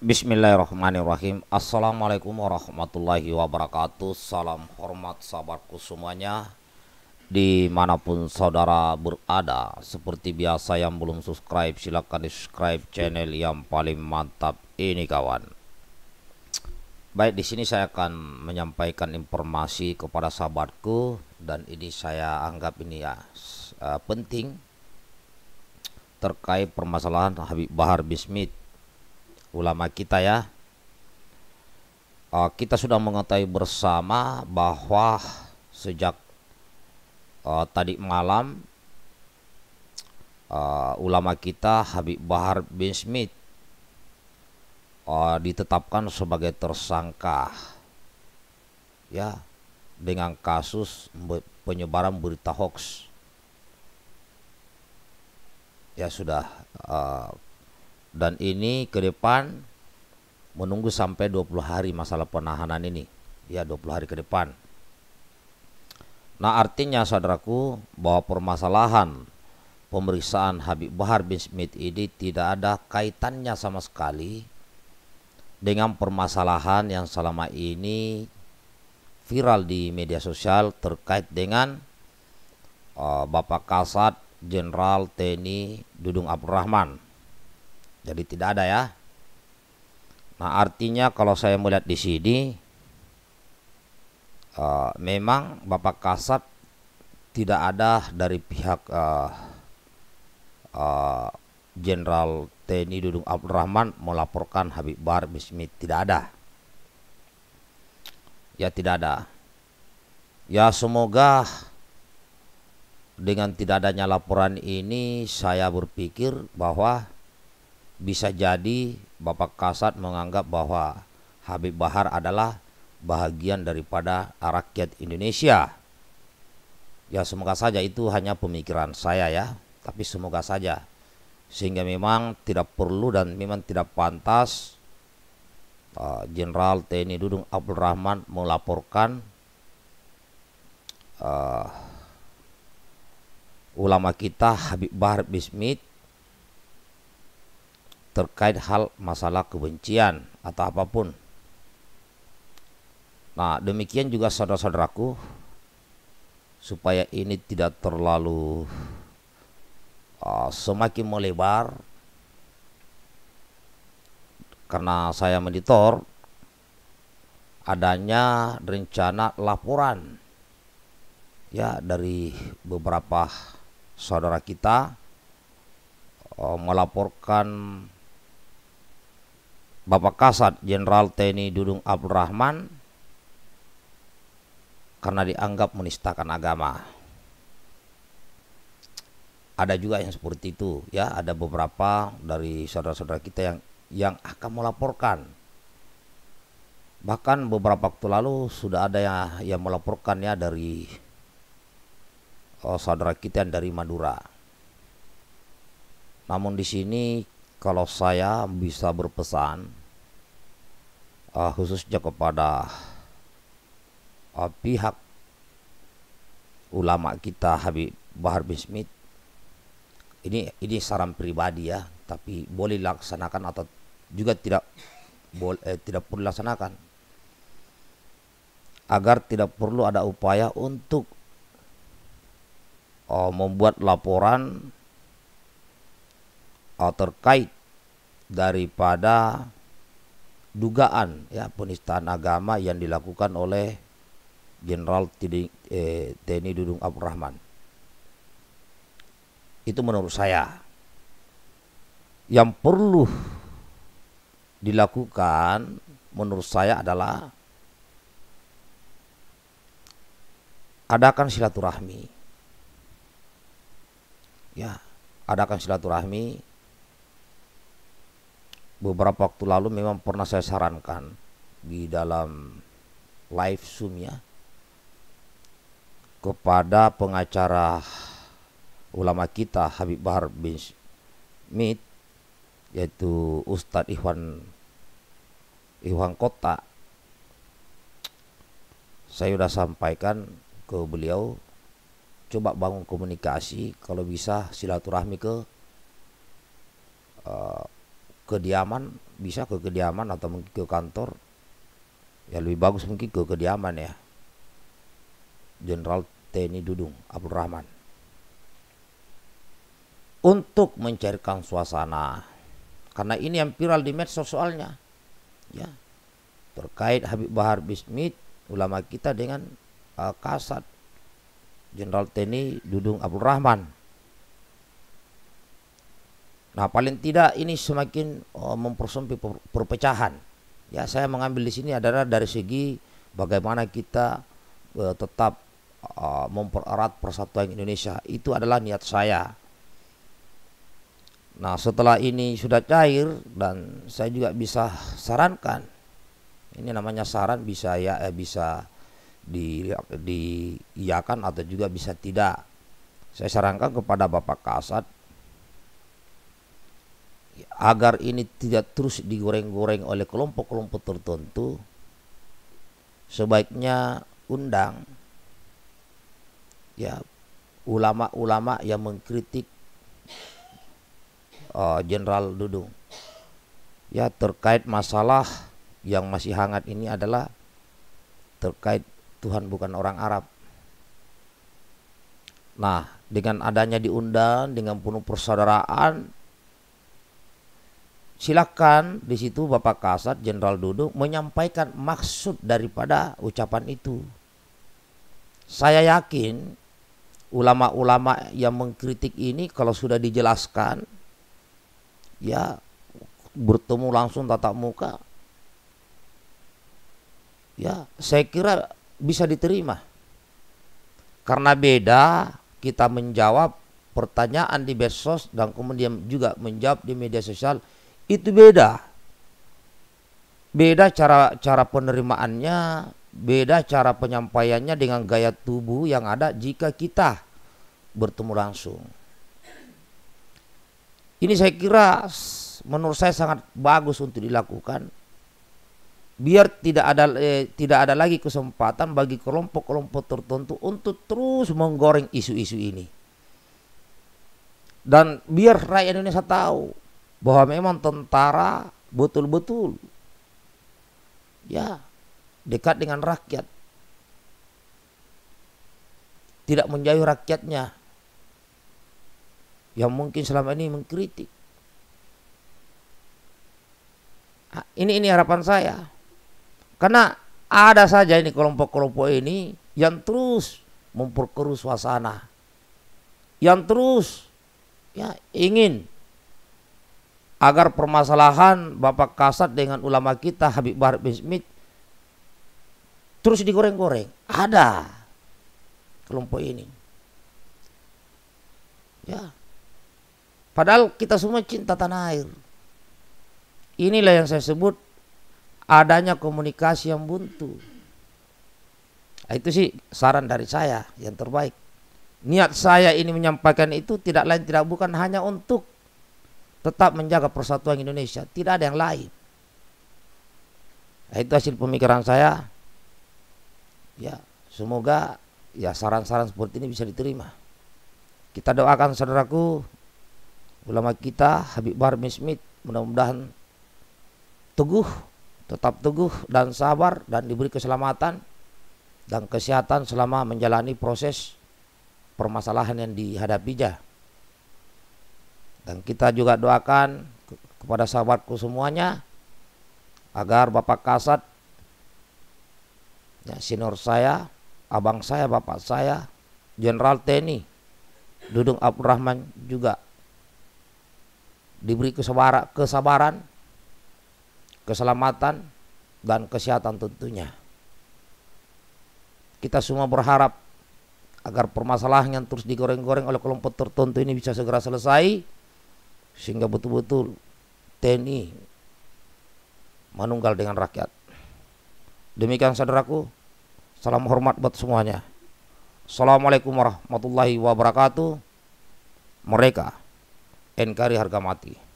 Bismillahirrahmanirrahim Assalamualaikum warahmatullahi wabarakatuh Salam hormat sahabatku semuanya Dimanapun saudara berada Seperti biasa yang belum subscribe Silahkan di subscribe channel yang paling mantap ini kawan Baik di sini saya akan menyampaikan informasi kepada sahabatku Dan ini saya anggap ini ya uh, penting Terkait permasalahan Habib Bahar Bismit ulama kita ya uh, kita sudah mengetahui bersama bahwa sejak uh, tadi malam uh, ulama kita Habib Bahar bin Smith uh, ditetapkan sebagai tersangka ya dengan kasus penyebaran berita hoax ya sudah uh, dan ini ke depan menunggu sampai 20 hari masalah penahanan ini ya 20 hari ke depan nah artinya saudaraku bahwa permasalahan pemeriksaan Habib Bahar bin Smith ini tidak ada kaitannya sama sekali dengan permasalahan yang selama ini viral di media sosial terkait dengan uh, Bapak Kasat Jenderal TNI Dudung Abdurrahman jadi tidak ada ya. Nah artinya kalau saya melihat di sini uh, memang Bapak Kasat tidak ada dari pihak eh, eh, Jenderal uh, uh, TNI Dudung Abdurrahman melaporkan Habib Bar Bismi tidak ada. Ya tidak ada. Ya semoga dengan tidak adanya laporan ini saya berpikir bahwa bisa jadi Bapak Kasat menganggap bahwa Habib Bahar adalah bahagian daripada rakyat Indonesia. Ya semoga saja itu hanya pemikiran saya ya, tapi semoga saja sehingga memang tidak perlu dan memang tidak pantas eh, Jenderal uh, TNI Dudung Abdul Rahman melaporkan uh, ulama kita Habib Bahar Bismit terkait hal masalah kebencian atau apapun. Nah, demikian juga saudara-saudaraku supaya ini tidak terlalu uh, semakin melebar karena saya monitor adanya rencana laporan ya dari beberapa saudara kita ah, melaporkan Bapak Kasat Jenderal TNI Dudung Abdul karena dianggap menistakan agama. Ada juga yang seperti itu, ya. Ada beberapa dari saudara-saudara kita yang yang akan melaporkan. Bahkan beberapa waktu lalu sudah ada yang yang melaporkan ya dari oh, saudara kita yang dari Madura. Namun di sini kalau saya bisa berpesan uh, khususnya kepada uh, pihak ulama kita Habib Bahar bin Smith ini ini saran pribadi ya tapi boleh laksanakan atau juga tidak boleh eh, tidak perlu laksanakan agar tidak perlu ada upaya untuk uh, membuat laporan Eh, terkait daripada dugaan ya penistaan agama yang dilakukan oleh Jenderal TNI eh, Dudung Abdurrahman. Itu menurut saya yang perlu dilakukan menurut saya adalah adakan silaturahmi. Ya, adakan silaturahmi beberapa waktu lalu memang pernah saya sarankan di dalam live Zoom ya kepada pengacara ulama kita Habib Bahar bin Smith yaitu Ustadz Iwan Iwan Kota saya sudah sampaikan ke beliau coba bangun komunikasi kalau bisa silaturahmi ke uh, kediaman bisa ke kediaman atau mungkin ke kantor ya lebih bagus mungkin ke kediaman ya Jenderal TNI Dudung Abdul Rahman untuk mencairkan suasana karena ini yang viral di medsos soalnya ya terkait Habib Bahar Bismit ulama kita dengan uh, Kasat Jenderal TNI Dudung Abdul Rahman Nah, paling tidak ini semakin uh, eh, mempersempit perpecahan. Ya, saya mengambil di sini adalah dari segi bagaimana kita uh, tetap uh, mempererat persatuan Indonesia. Itu adalah niat saya. Nah, setelah ini sudah cair dan saya juga bisa sarankan. Ini namanya saran bisa ya eh, bisa di diiyakan atau juga bisa tidak. Saya sarankan kepada Bapak Kasat agar ini tidak terus digoreng-goreng oleh kelompok-kelompok tertentu sebaiknya undang ya ulama-ulama yang mengkritik eh, Jenderal uh, Dudung ya terkait masalah yang masih hangat ini adalah terkait Tuhan bukan orang Arab. Nah, dengan adanya diundang dengan penuh persaudaraan silakan di situ Bapak Kasat Jenderal Dodo menyampaikan maksud daripada ucapan itu. Saya yakin ulama-ulama yang mengkritik ini kalau sudah dijelaskan ya bertemu langsung tatap muka ya saya kira bisa diterima karena beda kita menjawab pertanyaan di Besos dan kemudian juga menjawab di media sosial itu beda. Beda cara cara penerimaannya, beda cara penyampaiannya dengan gaya tubuh yang ada jika kita bertemu langsung. Ini saya kira menurut saya sangat bagus untuk dilakukan biar tidak ada eh, tidak ada lagi kesempatan bagi kelompok-kelompok tertentu untuk terus menggoreng isu-isu ini dan biar rakyat Indonesia tahu bahwa memang tentara betul-betul ya dekat dengan rakyat tidak menjauh rakyatnya yang mungkin selama ini mengkritik ah, ini ini harapan saya karena ada saja ini kelompok-kelompok ini yang terus memperkeruh suasana yang terus ya ingin agar permasalahan Bapak Kasat dengan ulama kita Habib Bahar bin Smith terus digoreng-goreng. Ada kelompok ini. Ya. Padahal kita semua cinta tanah air. Inilah yang saya sebut adanya komunikasi yang buntu. Nah, itu sih saran dari saya yang terbaik. Niat saya ini menyampaikan itu tidak lain tidak bukan hanya untuk tetap menjaga persatuan Indonesia. Tidak ada yang lain. Nah, itu hasil pemikiran saya. Ya, semoga ya saran-saran seperti ini bisa diterima. Kita doakan saudaraku ulama kita Habib Bahar bin Smith mudah-mudahan teguh, tetap teguh dan sabar dan diberi keselamatan dan kesehatan selama menjalani proses permasalahan yang dihadapinya. Dan kita juga doakan kepada sahabatku semuanya agar Bapak Kasat, ya, senior saya, abang saya, bapak saya, Jenderal TNI, Dudung Abdurrahman juga diberi kesabaran, kesabaran, keselamatan, dan kesehatan tentunya. Kita semua berharap agar permasalahan yang terus digoreng-goreng oleh kelompok tertentu ini bisa segera selesai sehingga betul-betul TNI menunggal dengan rakyat. Demikian saudaraku, salam hormat buat semuanya. Assalamualaikum warahmatullahi wabarakatuh. Mereka NKRI harga mati.